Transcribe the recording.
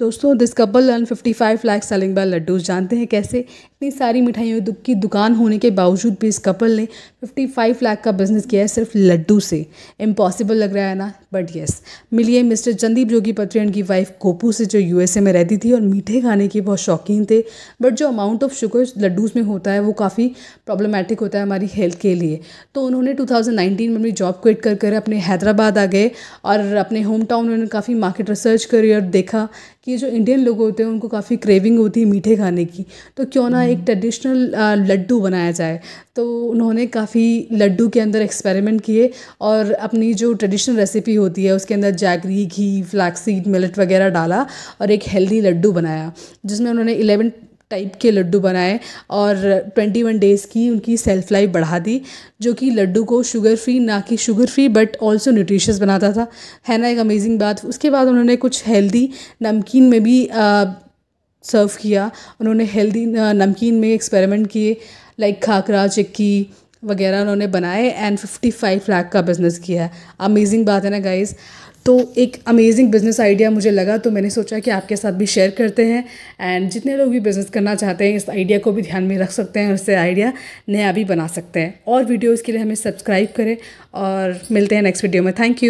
दोस्तों this couple earn 55 lakh selling by laddoos जानते हैं कैसे इतनी सारी मिठाइयों की दुकान होने के बावजूद भी इस कपल ने फिफ्टी फाइव लाख का बिजनेस किया है सिर्फ लड्डू से इम्पॉसिबल लग रहा है ना बट येस मिलिए मिस्टर चंदीप जोगी पत्री उनकी की वाइफ कोपू से जो यूएसए में रहती थी और मीठे खाने के बहुत शौकीन थे बट जो अमाउंट ऑफ शुगर लड्डूज़ में होता है वो काफ़ी प्रॉब्लमेटिक होता है हमारी हेल्थ के लिए तो उन्होंने 2019 में अपनी जॉब क्विट कर कर अपने हैदराबाद आ गए और अपने होम टाउन में उन्होंने काफ़ी मार्केट रिसर्च करी और देखा कि जो इंडियन लोग होते हैं उनको काफ़ी क्रेविंग होती है मीठे खाने की तो क्यों ना एक ट्रेडिशनल हम्म। लड्डू बनाया जाए तो उन्होंने काफ़ी काफ़ी लड्डू के अंदर एक्सपेरिमेंट किए और अपनी जो ट्रेडिशनल रेसिपी होती है उसके अंदर जैगरी घी फ्लैक्सीड मिलट वगैरह डाला और एक हेल्दी लड्डू बनाया जिसमें उन्होंने इलेवन टाइप के लड्डू बनाए और 21 डेज़ की उनकी सेल्फ लाइफ बढ़ा दी जो कि लड्डू को शुगर फ्री ना कि sugar free but also nutritious बनाता था है ना एक अमेजिंग बात उसके बाद उन्होंने कुछ हेल्दी नमकीन में भी सर्व किया उन्होंने हेल्दी नमकीन में एक्सपेरिमेंट किए लाइक खाकरा चिक्की वगैरह उन्होंने बनाए एंड फिफ्टी फाइव लाख का बिज़नेस किया है अमेजिंग बात है ना गाइज़ तो एक अमेजिंग बिज़नेस आइडिया मुझे लगा तो मैंने सोचा कि आपके साथ भी शेयर करते हैं एंड जितने लोग भी बिज़नेस करना चाहते हैं इस आइडिया को भी ध्यान में रख सकते हैं और इससे आइडिया नया भी बना सकते हैं और वीडियोज़ के लिए हमें सब्सक्राइब करें और मिलते हैं नेक्स्ट वीडियो में थैंक यू